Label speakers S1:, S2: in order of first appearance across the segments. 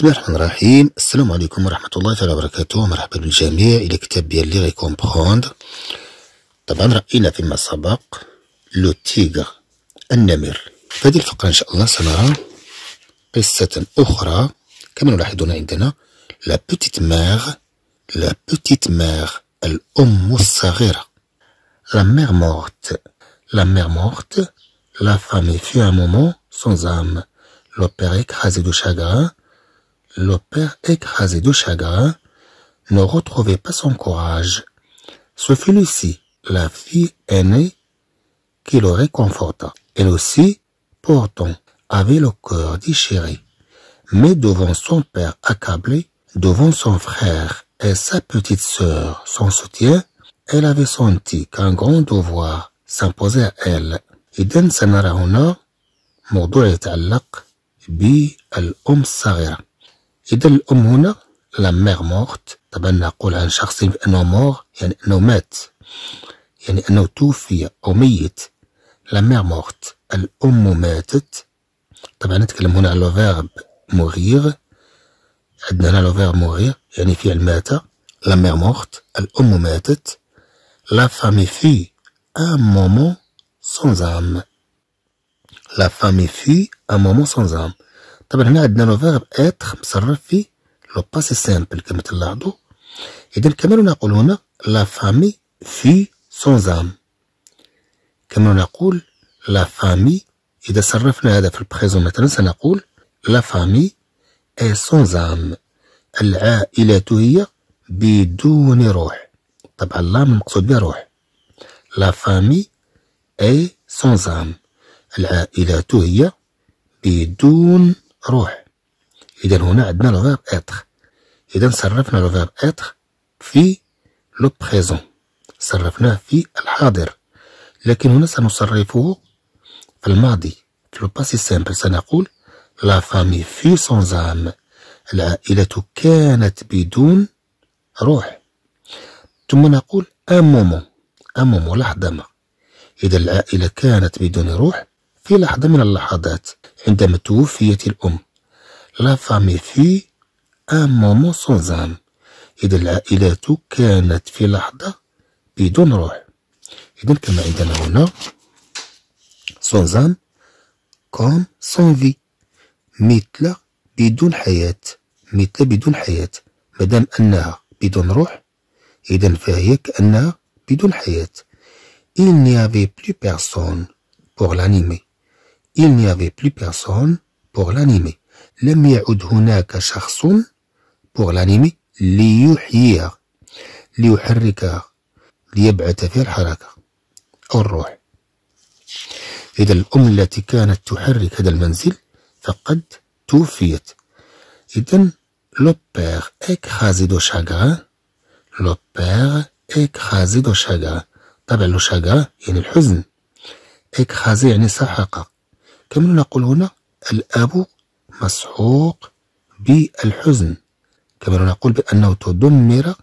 S1: بسم الله الرحمن الرحيم السلام عليكم ورحمه الله تعالى وبركاته مرحبا بالجميع الى كتاب ديال لي ريكومبروند طبعا راينا فيما سبق لو تيغر النمر في هذه الفقره ان شاء الله سنرى قصه اخرى كما نلاحظون عندنا لا بوتيت ماغ لا بوتيت ماغ الام الصغيره لا ميغ مورت لا ميغ مورت لا فامي في ان مومون سون زام لو père écrasé دو chagrin le père écrasé de chagrin ne retrouvait pas son courage. Ce fut Lucie, la fille aînée, qui le réconforta. Elle aussi, pourtant, avait le cœur déchiré. Mais devant son père accablé, devant son frère et sa petite sœur, son soutien, elle avait senti qu'un grand devoir s'imposait à elle. إذا الأم هنا لا ميغ مورت طبعا نقول عن شخص بأنه مور يعني أنه مات يعني أنه توفي أو ميت لا ميغ مورت الأم ماتت طبعا نتكلم هنا على لو فيرب موريغ عندنا هنا لو فيرب موريغ يعني فعل مات لا ميغ مورت الأم ماتت لا فامي في ان مومون سون زام لا فامي في ان مومون سون زام طبعا هنا عندنا لو فيرب اتر مصرف في لو باس سامبل كما تلاحظوا اذا كما نقول هنا لا فامي في سون زام كما نقول لا فامي اذا صرفنا هذا في البريزون مثلا سنقول لا فامي اي سون زام العائلة هي بدون روح طبعا لا مقصود بها روح لا فامي اي سون زام العائلة هي بدون روح إذا هنا عندنا الفيرب إتر إذا صرفنا الفيرب إتر في لو بريزون صرفناه في الحاضر لكن هنا سنصرفه في الماضي في باسي سامبل سنقول لا فامي في سونزام العائلة كانت بدون روح ثم نقول ان مومون ان مومون لحظة ما إذا العائلة كانت بدون روح في لحظة من اللحظات عندما توفيت الأم لا فامي في ان مومون سون إذا العائلات كانت في لحظة بدون روح إذا كما عندنا هنا سون كوم سون في مثل بدون حياة مثل بدون حياة مادام أنها بدون روح إذا فهي كأنها بدون حياة il n'y بلو plus بور لانيمي il n'y avait plus personne pour l'animer. لم يعد هناك شخص pour l'animer ليحييه ليحرك ليبعث في الحركة أو الروح إذا الأم التي كانت تحرك هذا المنزل فقد توفيت إذا لو بير إكخازي دو chagrin لو بير écrasé طبعا لو chagrin يعني الحزن إكخازي يعني سحق كما نقول هنا الأب مسحوق بالحزن كما نقول بأنه تدمر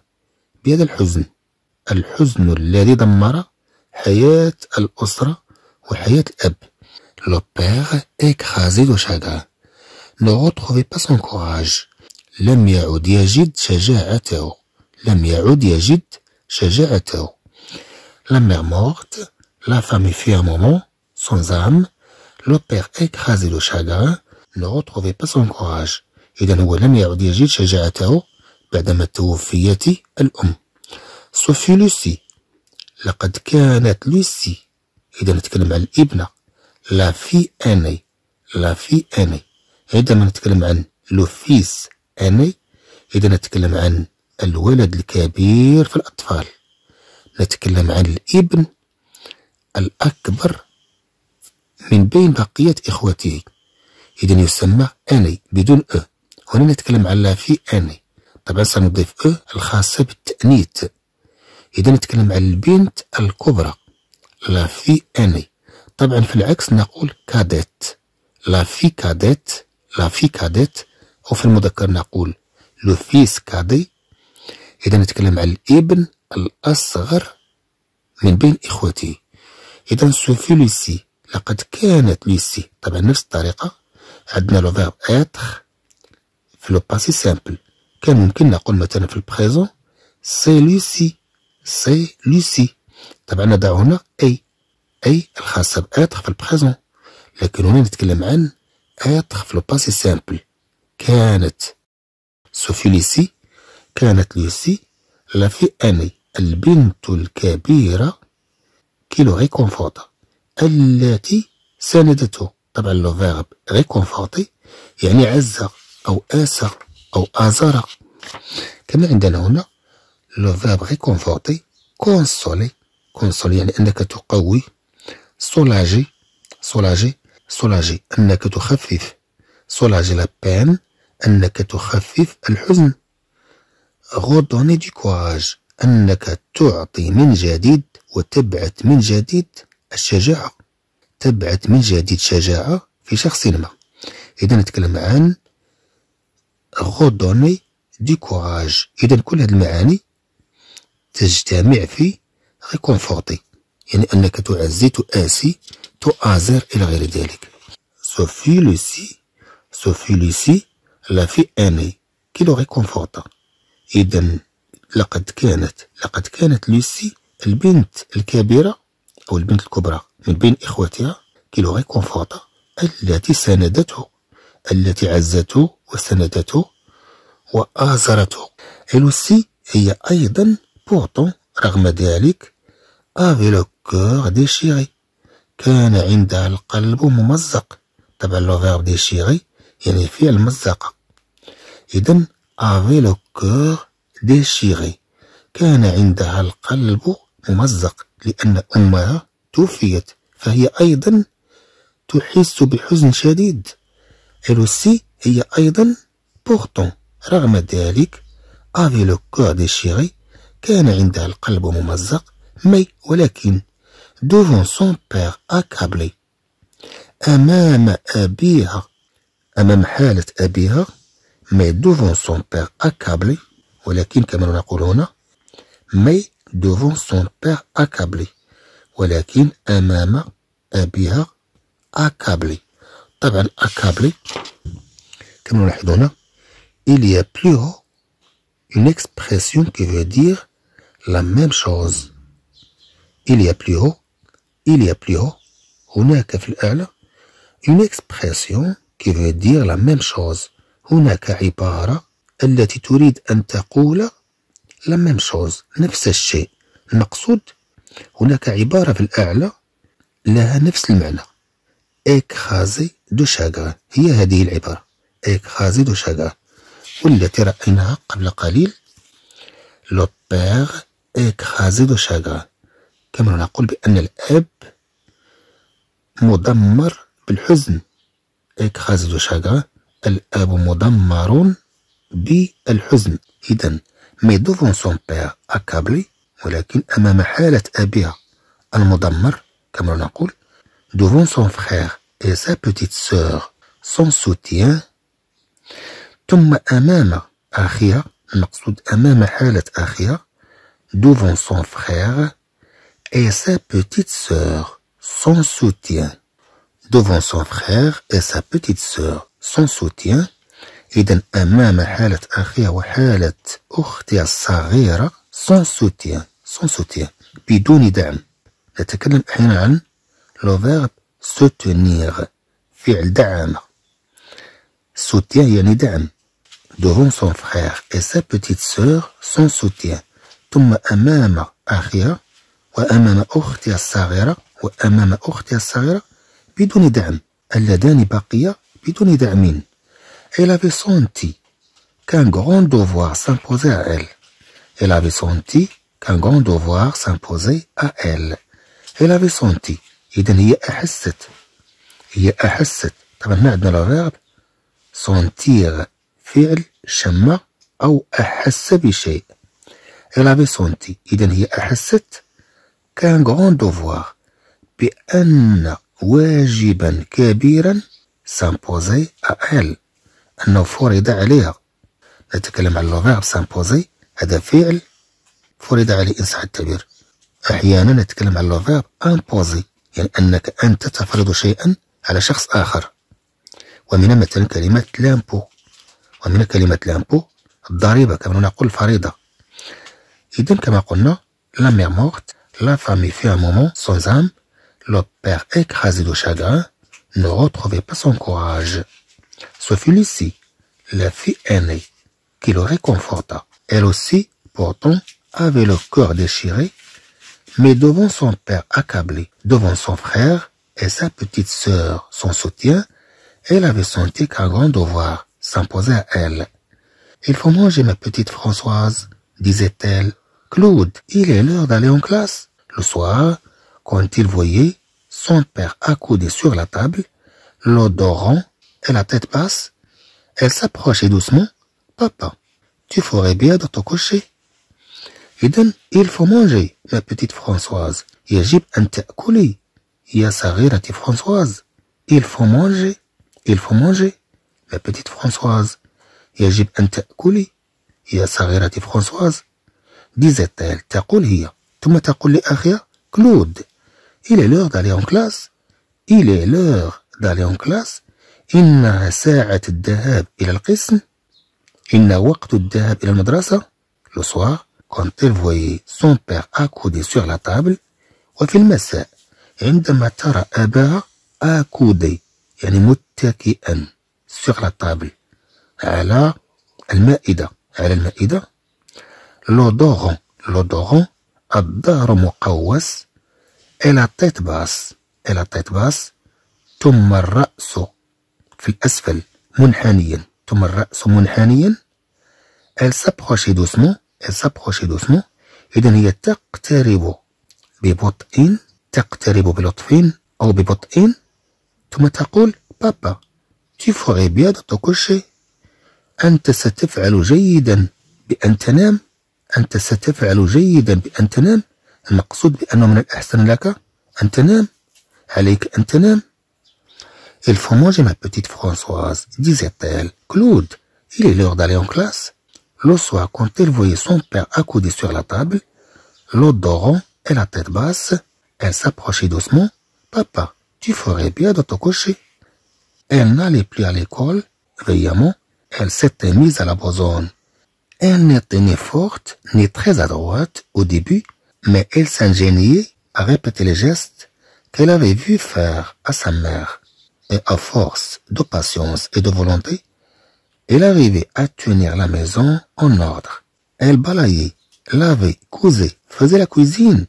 S1: بهذا الحزن الحزن الذي دمر حياة الأسرة وحياة الأب لو père إكخازي دو chagrin نو غوتخوفي با سون كوراج لم يعد يجد شجاعته. لم يعد يجد شجاعته. لا ميغ موغت لا فامي est un moment, sans le père écrasé de chagrin ne retrouvait pas son courage إذا هو لم يعد يجد شجاعته بعدما توفيت الأم صوفي لوسي لقد كانت لوسي إذا نتكلم عن الابنة لا في أني لا في أني إذا نتكلم عن لوفيس أني إذا نتكلم عن الولد الكبير في الأطفال نتكلم عن الابن الأكبر من بين بقية إخوته إذن يسمى أني بدون أ هنا نتكلم على في أني طبعا سنضيف أ الخاصة بالتأنيث إذا نتكلم على البنت الكبرى لا في أني طبعا في العكس نقول كادت لا في كادت لا في كادت أو في المذكر نقول لو فيس كادي إذا نتكلم على الابن الأصغر من بين إخوتي إذا سوفي فيلوسي لقد كانت ليسي طبعا نفس الطريقة عندنا لو فيرب اتر في لو باسي سامبل كان ممكن نقول مثلا في البريزون سي لوسي سي لوسي طبعا نضع هنا اي اي الخاصة باتر في البريزون لكن هنا نتكلم عن اتر في لو باسي سامبل كانت سوفي ليسي كانت ليسي لا في اني البنت الكبيرة كيلو غي التي ساندته طبعا لو فيرب ريكونفورتي يعني عز أو آسر أو آزر كما عندنا هنا لو فيرب ريكونفورتي كونسولي كونسولي يعني أنك تقوي سولاجي سولاجي سولاجي أنك تخفف سولاجي لا بين أنك تخفف الحزن غودوني دي كواج أنك تعطي من جديد وتبعث من جديد الشجاعة تبعت من جديد شجاعة في شخص ما إذا نتكلم عن غودوني دي كوراج إذا كل هذه المعاني تجتمع في ريكونفورتي يعني أنك تعزي تؤاسي تؤازر إلى غير ذلك سوفي لوسي سوفي لوسي لا في أني كي لو ريكونفورتا إذا لقد كانت لقد كانت لوسي البنت الكبيرة أو البنت الكبرى من بين إخوتها كيلو كونفورتا التي ساندته التي عزته وسندته وآزرته إلوسي هي أيضا بورتون رغم ذلك افي لو كوغ ديشيري كان عندها القلب ممزق طبعا لو فيرب ديشيري يعني في المزقة إذا افي لو كوغ ديشيري كان عندها القلب ممزق لأن أمها توفيت فهي أيضا تحس بحزن شديد إلوسي هي أيضا بورتون رغم ذلك أفي لو كور ديشيري كان عندها القلب ممزق مي ولكن دوفون سون بير أكابلي أمام أبيها أمام حالة أبيها مي دوفون سون بير أكابلي ولكن كما نقول هنا مي devant son père accablé. ولكن un أبيها accablé. طبعا accablé كما نلاحظ هنا il y a plus haut une expression qui veut dire la même chose. Il y a plus haut, il y a plus haut, On a une expression qui veut dire la même chose. هناك عبارة التي تريد أن لا ميم شوز نفس الشيء المقصود هناك عبارة في الأعلى لها نفس المعنى إكخازي دو شاغران هي هذه العبارة إكخازي دو شاغران والتي رأيناها قبل قليل لو بير إكخازي دو شاغران كما نقول بأن الأب مدمر بالحزن إكخازي دو شاغران الأب مدمر بالحزن إذا mais devant son père accablé ولكن أمام حالة comme on كما نقول devant son frère et sa petite sœur sans soutien ثم أمام أخيها المقصود أمام حالة devant son frère et sa petite sœur sans soutien devant son frère et sa petite sœur sans soutien إذا أمام حالة أخيها وحالة أختها الصغيرة سون سوتيان سون سوتيان بدون دعم نتكلم أحيانا عن لو فيرب سوتونيغ فعل دعم سوتيان يعني دعم devant سون فخيغ et sa petite سوغ سون سوتيان ثم أمام أخيها وأمام أختها الصغيرة وأمام أختها الصغيرة بدون دعم اللذان بقيا بدون دعمين elle avait senti qu'un grand devoir s'imposait à elle. Elle avait senti qu'un grand devoir s'imposait à elle. Elle avait senti. Il y a ahasset. Il y a ahasset. Tu le verbe sentir, faire chemin, ou ahasse Elle avait senti. Il y a ahasset qu'un grand devoir, bien, wajiban, kabiran, s'imposait à elle. أنه فرض عليها نتكلم على الفيرب سامبوزي هذا فعل فرض عليه صح التعبير أحيانا نتكلم على الفيرب امبوزي يعني أنك أنت تفرض شيئا على شخص آخر ومن مثلا كلمة لامبو ومن كلمة لامبو الضريبة كما نقول فريضة إذا كما قلنا لا مير مورت لا فامي في ان مومون سون زام لو بير اكرازي دو chagrin ne retrouvait pas son courage. Ce fut Lucie, la fille aînée, qui le réconforta. Elle aussi, pourtant, avait le cœur déchiré, mais devant son père accablé, devant son frère et sa petite sœur, son soutien, elle avait senti qu'un grand devoir s'imposait à elle. Il faut manger ma petite Françoise, disait-elle. Claude, il est l'heure d'aller en classe. Le soir, quand il voyait son père accoudé sur la table, l'odorant et la tête basse, elle s'approchait doucement. Papa, tu ferais bien de te coucher. il faut manger, ma petite Françoise. Il faut manger, يا petite Françoise. Il faut manger. Il faut manger. Ma petite Françoise. Il y manger, sa relative Françoise. disait-elle Tu Tu ثم à لأخيها Claude. Il est l'heure d'aller en classe. Il est l'heure d'aller en classe. إنها ساعة الذهاب إلى القسم إن وقت الذهاب إلى المدرسة لو soir كون إل voyait سون بير أكودي سوغ لا طابل وفي المساء عندما ترى أباها أكودي يعني متكئا سوغ لا طابل على المائدة على المائدة l'odorant l'odorant الظهر مقوس إلى تيت باس إلى تيت باس ثم الرأس في الأسفل منحنيا ثم الرأس منحنيا elle s'approche doucement elle s'approche doucement إذا هي تقترب ببطء تقترب بلطف أو ببطء ثم تقول بابا tu ferais bien de te coucher أنت ستفعل جيدا بأن تنام أنت ستفعل جيدا بأن تنام المقصود بأنه من الأحسن لك أن تنام عليك أن تنام Il faut manger ma petite Françoise, disait-elle. Claude, il est l'heure d'aller en classe. Le soir, quand elle voyait son père accoudé sur la table, l'odorant et la tête basse, elle s'approchait doucement. Papa, tu ferais bien de te coucher. Elle n'allait plus à l'école. Veillamment, elle s'était mise à la bosonne. Elle n'était ni forte, ni très adroite au début, mais elle s'ingéniait à répéter les gestes qu'elle avait vu faire à sa mère et à force de patience et de volonté, elle arrivait à tenir la maison en ordre. Elle balayait, lavait, cousait, faisait la cuisine.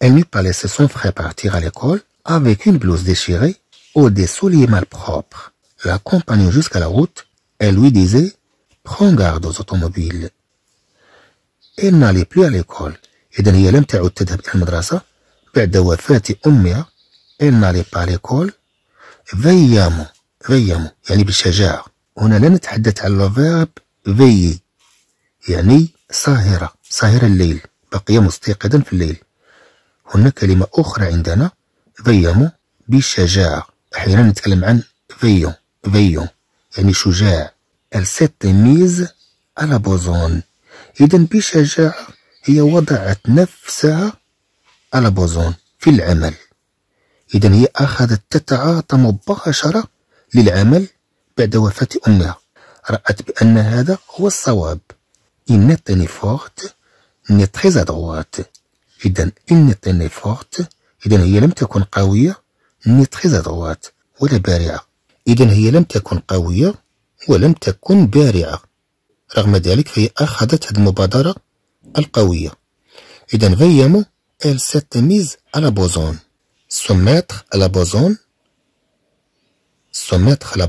S1: Elle n'eût pas laissé son frère partir à l'école avec une blouse déchirée ou des souliers mal propres. L'accompagnant jusqu'à la route, elle lui disait « Prends garde aux automobiles ». Elle n'allait plus à l'école. et elle n'allait pas à l'école فيامو فيامو يعني بشجاعة هنا لا نتحدث عن الفيرب فيي يعني ساهرة ساهرة الليل بقي مستيقظا في الليل هنا كلمة أخرى عندنا فيامو بشجاعة أحيانا نتكلم عن فيو فيو يعني شجاع ميز على بوزون إذا بشجاعة هي وضعت نفسها على بوزون في العمل إذا هي أخذت تتعاطى مباشرة للعمل بعد وفاة أمها رأت بأن هذا هو الصواب إن تنفورت ني تريز أدغوات إذا إن فورت إذا هي لم تكن قوية ني تريز أدغوات ولا بارعة إذا هي لم تكن قوية ولم تكن بارعة رغم ذلك فهي أخذت هذه المبادرة القوية إذا فيامو إل s'est mise à soumettre à la bosone soumettre à la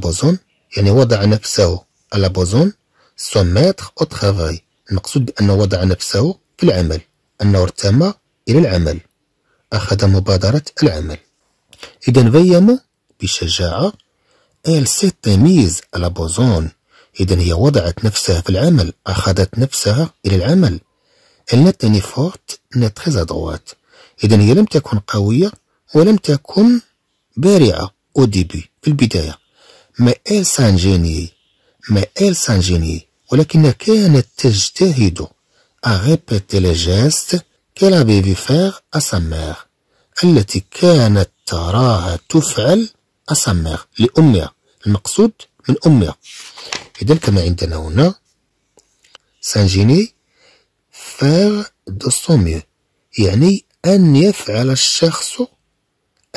S1: يعني وضع نفسه à la bosone soumettre au travail المقصود بأنه وضع نفسه في العمل أنه ارتمى إلى العمل أخذ مبادرة العمل إذا فيمو بشجاعة elle s'est mise à la إذا هي وضعت نفسها في العمل أخذت نفسها إلى العمل elle n'est ni forte ni très adroite إذا هي لم تكن قوية ولم تكن بارعة أو ديبي في البداية ما إل جيني ما إل جيني ولكن كانت تجتهد à répéter les gestes فاغ أسمار التي كانت تراها تفعل أسمار sa لأمها المقصود من أمها إذا كما عندنا هنا سان جيني فاغ دو يعني أن يفعل الشخص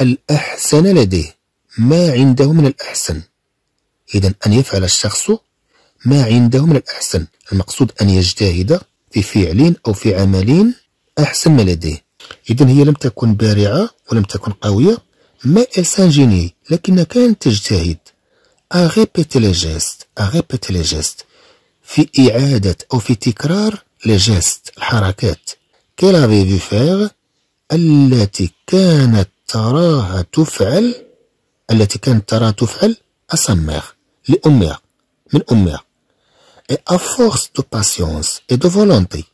S1: الأحسن لديه ما عنده من الأحسن إذا أن يفعل الشخص ما عنده من الأحسن المقصود أن يجتهد في فعل أو في عمل أحسن ما لديه إذا هي لم تكن بارعة ولم تكن قوية ما إنسان جيني لكنها كانت تجتهد لي جيست لي جيست في إعادة أو في تكرار لي جيست الحركات كيل افي التي كانت تراها تفعل التي كانت تراها تفعل à sa mère, لأمها من أمها et à force de patience et de volonté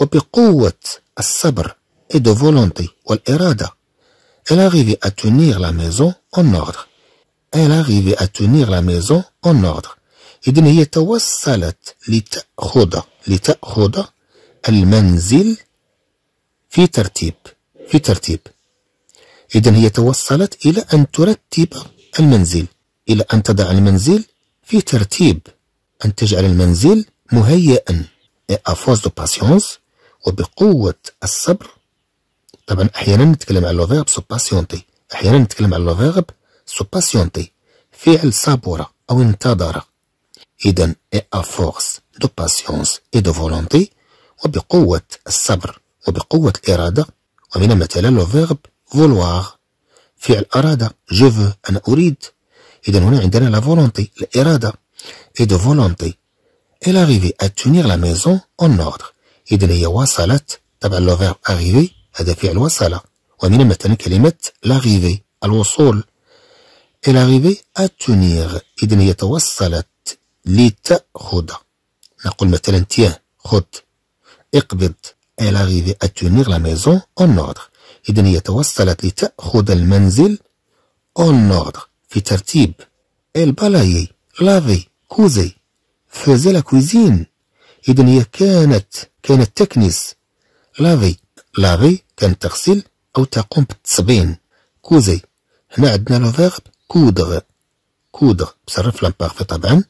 S1: وبقوة الصبر et de volonté والإرادة elle arrivait à tenir la maison en ordre elle arrivait à tenir la maison en ordre إذن هي توصلت لتأخذ لتأخذ المنزل في ترتيب في ترتيب إذا هي توصلت إلى أن ترتب المنزل إلى أن تضع المنزل في ترتيب أن تجعل المنزل مهيئا أفوز دو باسيونس وبقوة الصبر طبعا أحيانا نتكلم على لو سو باسيونتي أحيانا نتكلم على لو سو باسيونتي فعل صابورة أو انتظر إذا أفورس دو باسيونس إي دو فولونتي وبقوة الصبر وبقوة الإرادة ومن مثلا لو فيرب فولوار فعل أراد جو أنا أريد إذا هنا عندنا لا فولونتي الإرادة إي دو فولونتي إل أريفي أتونيغ لا ميزون أون أوردر إذا هي وصلت طبعا لو فيرب أريفي هذا فعل وصل ومن مثلا كلمة لاغيفي الوصول إل أريفي أتونيغ إذا هي توصلت لتأخذ نقول مثلا تيان خذ اقبض إل أريفي أتونيغ لا ميزون أون أوردر إذن هي توصلت لتأخذ المنزل أون نوردر في ترتيب البلاي لافي كوزي فوزي لا كويزين إذن هي كانت كانت تكنس لافي لافي كانت تغسل أو تقوم بالتصبين كوزي هنا عندنا لو فيرب كودغ كودغ بصرف لامبارفي طبعا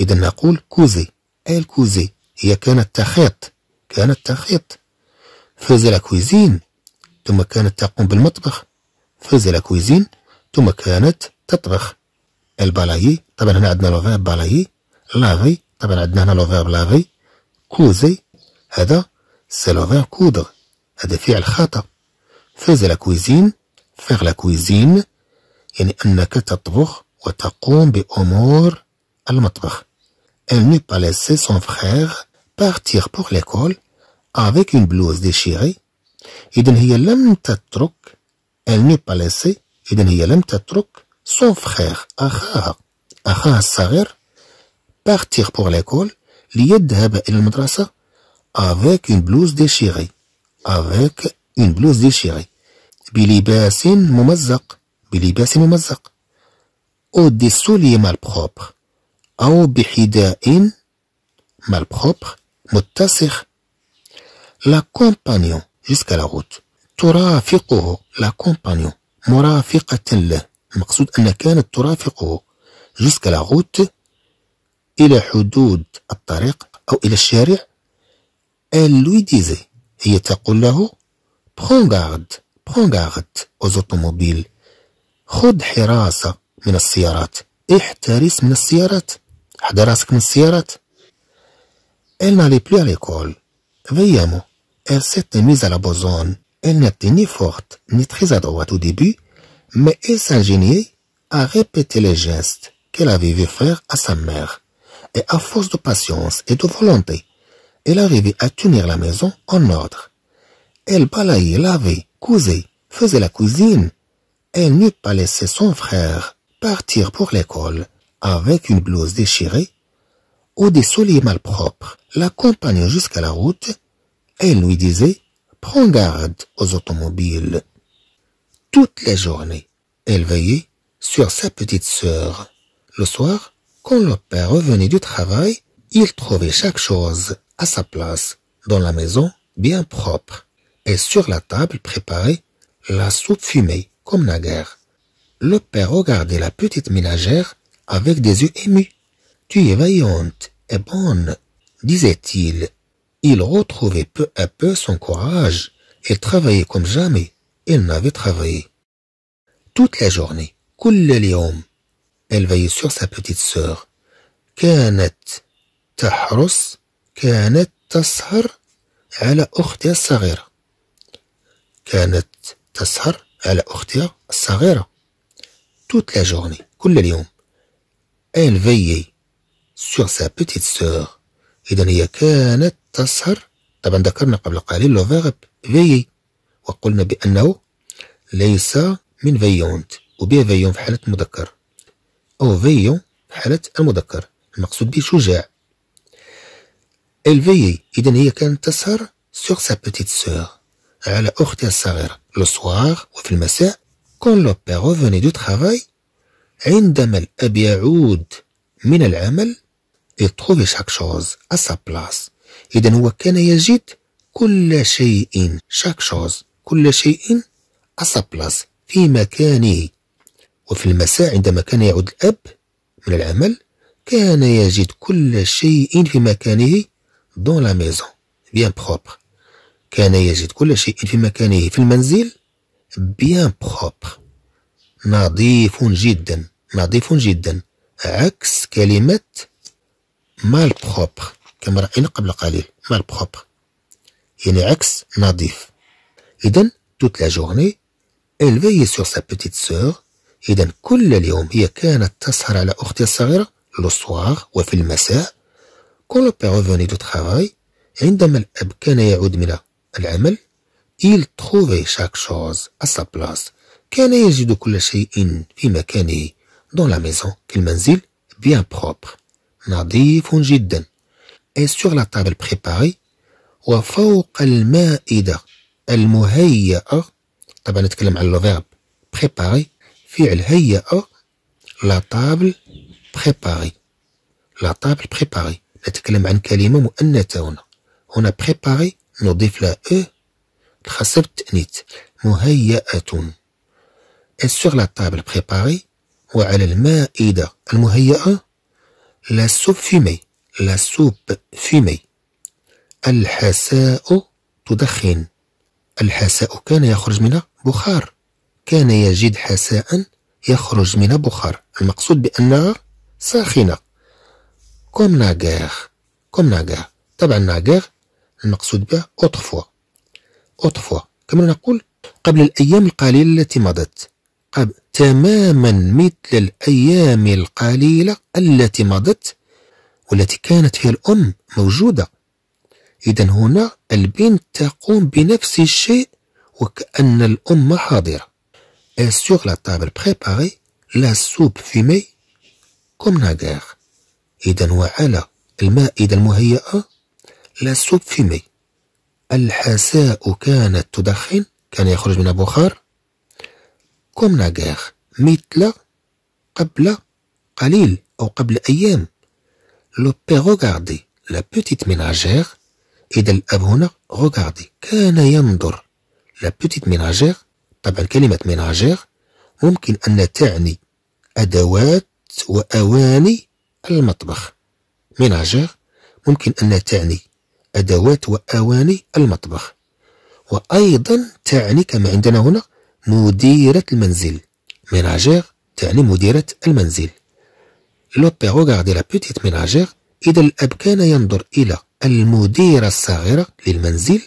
S1: إذا نقول كوزي الكوزي هي كانت تخيط كانت تخيط فوزي لا كويزين ثم كانت تقوم بالمطبخ فازا لا كويزين ثم كانت تطبخ البالاي طبعا هنا عندنا لوفيرب بالايي لافي طبعا عندنا هنا لوفيرب لافي كوزي هذا سي لوفيرب كودر هذا فعل خاطئ فاز لا كويزين فيغ لا كويزين يعني أنك تطبخ وتقوم بأمور المطبخ Elle n'eut pas laissé son frère partir pour l'école avec une blouse déchirée إذا هي لم تترك elle n'est pas إذا هي لم تترك son frère أخاها أخاها الصغير partir pour l'école ليذهب إلى المدرسة avec une blouse déchirée avec une blouse déchirée بلباس ممزق بلباس ممزق أو دي سولي مال بروبر أو بحذاء مال بروبر متسخ لا كومبانيون jusqu'à la route ترافقه لا كومبانيون مرافقة له المقصود أن كانت ترافقه jusqu'à لا غوت إلى حدود الطريق أو إلى الشارع elle لوي ديزي هي تقول له بخون غارد بخون غارد أوزوتوموبيل خذ حراسة من السيارات احترس من السيارات حضر راسك من السيارات إل نالي بلو على ليكول فيامو elle s'était mise à la besogne. Elle n'était ni forte, ni très adroite au début, mais elle s'ingéniait à répéter les gestes qu'elle avait vu faire à sa mère. Et à force de patience et de volonté, elle arrivait à tenir la maison en ordre. Elle balayait, lavait, cousait, faisait la cuisine. Elle n'eût pas laissé son frère partir pour l'école avec une blouse déchirée ou des souliers malpropres, l'accompagnant jusqu'à la route elle lui disait « Prends garde aux automobiles ». Toutes les journées, elle veillait sur sa petite sœur. Le soir, quand le père revenait du travail, il trouvait chaque chose à sa place, dans la maison bien propre, et sur la table préparée, la soupe fumée comme naguère. Le père regardait la petite ménagère avec des yeux émus. « Tu es vaillante et bonne, disait-il il retrouvait peu à peu son courage. Il travaillait comme jamais. Il n'avait travaillé. Toute la journée, كل elle veillait sur sa petite sœur. كانت تحرس كانت تسهر على الصغيرة toute la journée كل اليوم elle veillait sur sa petite sœur تسهر طبعا ذكرنا قبل قليل لو فيرب فيي وقلنا بأنه ليس من فيونت وبي فيون في حالة المذكر أو فيون في حالة المذكر المقصود به شجاع فيي إذا هي كانت تسهر سور سا بيتيت سور على أختها الصغيرة لو سواغ وفي المساء كون لو بير فوني دو ترافاي عندما الأب يعود من العمل يتخوفي شاك شوز أ سا بلاس إذا هو كان يجد كل شيء شاك شوز كل شيء أسابلاس في مكانه وفي المساء عندما كان يعود الأب من العمل كان يجد كل شيء في مكانه دون لا ميزون بيان بروبر كان يجد كل شيء في مكانه في المنزل بيان بروبر نظيف جدا نظيف جدا عكس كلمة مال بروبر كما رأينا قبل قليل مال بروب يعني عكس نظيف إذا توت لا جورني إلفي سور سا بيتيت سور إذا كل اليوم هي كانت تسهر على اختها الصغيرة لو سوار وفي المساء كون لو بير ريفوني دو ترافاي عندما الأب كان يعود من العمل il trouvait chaque chose à sa place. كان يجد كل شيء في مكانه dans la maison كالمنزل bien propre نظيف جدا et sur la table préparée وفوق المائدة المهيئة طبعا نتكلم على لو فيرب بريباري فعل هيئة لا طابل بريباري لا طابل بريباري نتكلم عن كلمة مؤنثة هنا هنا بريباري نضيف لها او خاصة بالتأنيث مهيئة سور لا طابل بريباري وعلى المائدة المهيئة لا سوب فيمي لا سوب فيمي الحساء تدخن الحساء كان يخرج من بخار كان يجد حساء يخرج من بخار المقصود بأنها ساخنة كوم ناغير كوم ناغير طبعا ناغير المقصود بها اوتفوا اوتفوا كما نقول قبل الأيام القليلة التي مضت قبل تماما مثل الأيام القليلة التي مضت والتي كانت هي الأم موجودة إذا هنا البنت تقوم بنفس الشيء وكأن الأم حاضرة Et sur la table préparée, la soupe fumée comme إذا وعلى المائدة المهيئة لا سوب مي الحساء كانت تدخن كان يخرج منها بخار كوم ناغيغ مثل قبل قليل أو قبل أيام بي روغاردي لا بوتيت ميناجير إذا الأب هنا روغاردي كان ينظر لا بوتيت ميناجير طبعا كلمة ميناجير ممكن أن تعني أدوات وأواني المطبخ ميناجير ممكن أن تعني أدوات وأواني المطبخ وأيضا تعني كما عندنا هنا مديرة المنزل ميناجير تعني مديرة المنزل لوبي غوغاردي لا بوتيت ميناجيغ إذا الأب كان ينظر إلى المديرة الصغيرة للمنزل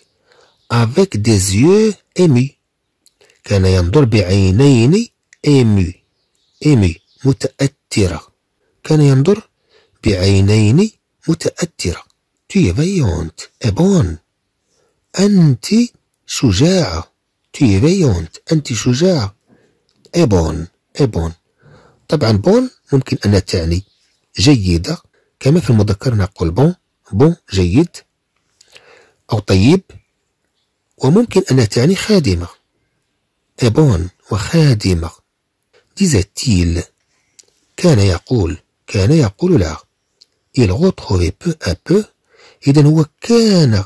S1: افيك دي زيو إيمي كان ينظر بعينين إيمي إيمي متأثرة كان ينظر بعينين متأثرة تي فيونت ابون أنت شجاعة. تي فيونت أنت شجاعة. ابون ابون طبعا بون يمكن أن تعني جيدة كما في المذكر نقول بون بون جيد أو طيب وممكن أن تعني خادمة أبون وخادمة ديزاتيل كان يقول كان يقول لها il retrouvait peu à peu إذا هو كان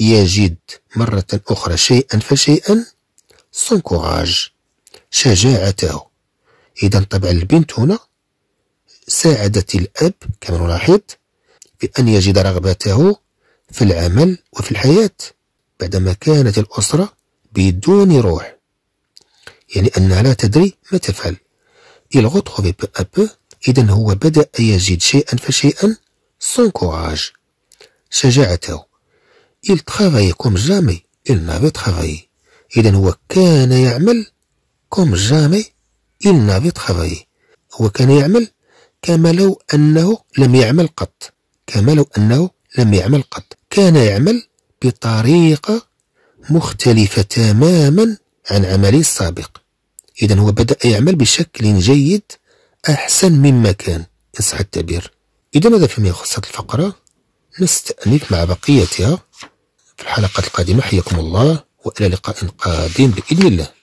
S1: يجد مرة أخرى شيئا فشيئا son courage شجاعته إذا طبعا البنت هنا ساعدت الأب كما نلاحظ في أن يجد رغبته في العمل وفي الحياة بعدما كانت الأسرة بدون روح يعني أنها لا تدري ما تفعل إذن إذا هو بدأ يجد شيئا فشيئا سون كوراج شجاعته Il travaillait comme jamais il n'avait travaillé إذا هو كان يعمل comme jamais il n'avait travaillé هو كان يعمل كما لو أنه لم يعمل قط كما لو أنه لم يعمل قط كان يعمل بطريقة مختلفة تماما عن عمله السابق إذا هو بدأ يعمل بشكل جيد أحسن مما كان إن صح التعبير إذا هذا فيما يخص الفقرة نستأنف مع بقيتها في الحلقة القادمة حياكم الله وإلى لقاء قادم بإذن الله